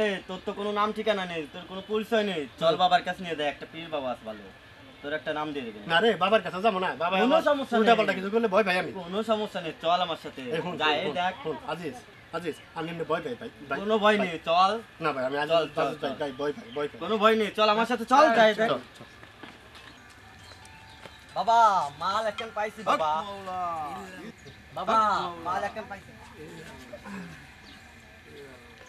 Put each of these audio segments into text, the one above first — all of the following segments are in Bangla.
এই তোর তো কোনো নাম ঠিকানা নেই তোর কোনো পরিচয় নেই চল বাবার কাছে নিয়ে দেয় একটা পীর বাবা আছে ভালো তোর একটা নাম দিয়ে দেবে না রে বাবার কাছে যাবো না বাবা কোনো সমস্যা নেই উল্টা কিছু করলে ভয় পাই আমি কোনো সমস্যা নেই চল আমার সাথে যাই দেখ আজিজ আজিজ আমি এমনি ভয় পাই ভাই কোনো ভয় নেই চল না ভাই আমি চল চল ভয় পাই ভয় পাই কোনো ভয় নেই চল আমার সাথে চল যাই দেখ বাবা মাল একখান পাইছি বাবা বাবা মাল একখান পাইছি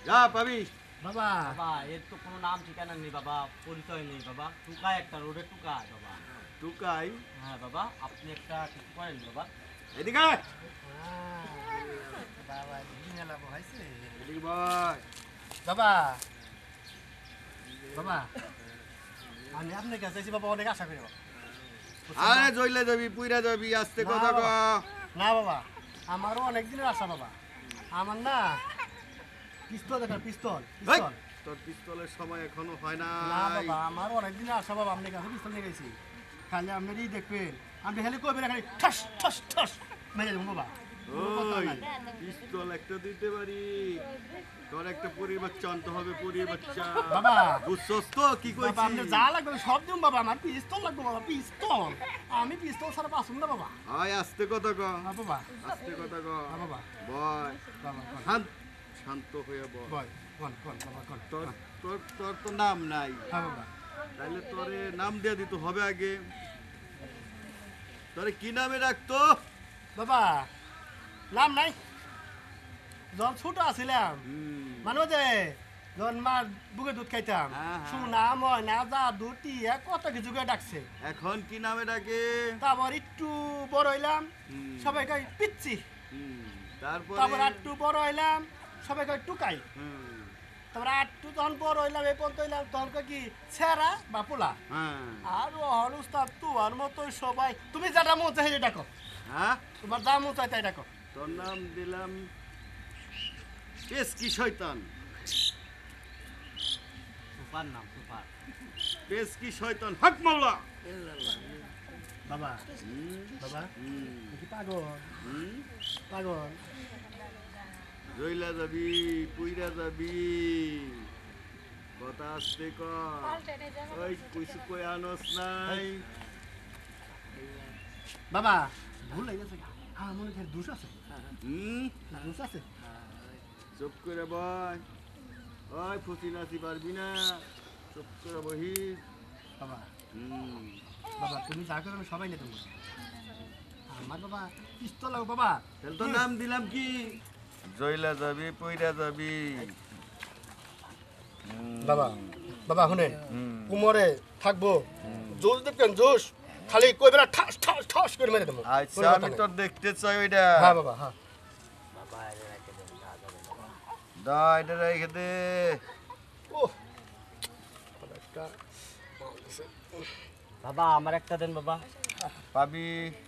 যা পাবি বাবা বাবা এর তো কোনো নাম ঠিকানা নেই বাবা পরিচয় নেই বাবা টুকায় একটা রোডে টুকায় বাবা টুকাই হ্যাঁ বাবা আপনি একটা কিছু করেন বাবা এদিকে হ্যাঁ। বাবা এদিকে ভাই বাবা বাবা আমি আপনার কাছে আছি বাবা অনেক আশা করি বাবা আরে জইলে যাবি পুইরা যাবি আস্তে কথা কয় না বাবা আমারও অনেক দিনের আশা বাবা আমার না পিস্তল দেখান পিস্তল পিস্তল তোর পিস্তলের সময় এখনো হয় না বাবা আমার অনেকদিন আসা বাবা আপনি কাছে পিস্তল নিয়ে গেছি খালি আপনারই দেখবেন আপনি খালি কবেন খালি ঠাস ঠাস ঠাস মেরে দেবো বাবা পিস্তল একটা দিতে পারি তোর একটা হবে তো কি যা লাগবে সব বাবা পিস্তল লাগবে বাবা পিস্তল আমি পিস্তল সারা না বাবা কথা কথা শান্ত শান্ত হয়ে তোর তোর তো নাম নাই হ্যাঁ, তাহলে তোরে নাম দিয়ে হবে আগে তোরে কি নামে বাবা নাম নাই ছোট আছিলাম যে বুকে দুধ খাইতাম সোনা ময়না জাদু টিয়া কত কিছু করে ডাকছে এখন কি নামে ডাকে তারপর একটু বড় হইলাম সবাইকে পিচ্ছি তারপর তারপর একটু বড় হইলাম সবাই কয় টুকাই তারপরে আর টু তখন পর হইলাম এই পর্যন্ত হইলাম তখন কয় কি ছেঁড়া বা পোলা হ্যাঁ। আর ওহর উস্তাদ তোমার মতো সবাই তুমি যেটা মন চাই সেটা কো হ্যাঁ তোমার যা মন চাই তাই ডাকো তোর নাম দিলাম পেসকি শয়তান সুপার নাম সুপার পেসকি শয়তান হক মাওলা বাবা বাবা পাগল পাগল জইলা যাবি পুইরা যাবি কথা আসতে কই কিছু কই আনস নাই বাবা ভুল হয়ে গেছে হ্যাঁ মনে হয় দুষ আছে হুম আছে চুপ করে বয় ওই ফুসি নাচি পারবি না চুপ করে বহি বাবা হুম বাবা তুমি যা করো সবাই নেতাম আমার বাবা পিস্তল বাবা তো নাম দিলাম কি জয়লা যাবি পইরা যাবি বাবা বাবা শুনে কুমরে থাকবো জোশ দেখবেন জোস খালি কই বেলা ঠাস ঠাস ঠাস করে মেরে দেবো আচ্ছা আমি তো দেখতে চাই ওইটা হ্যাঁ বাবা হ্যাঁ দা বাবা আমার একটা দেন বাবা পাবি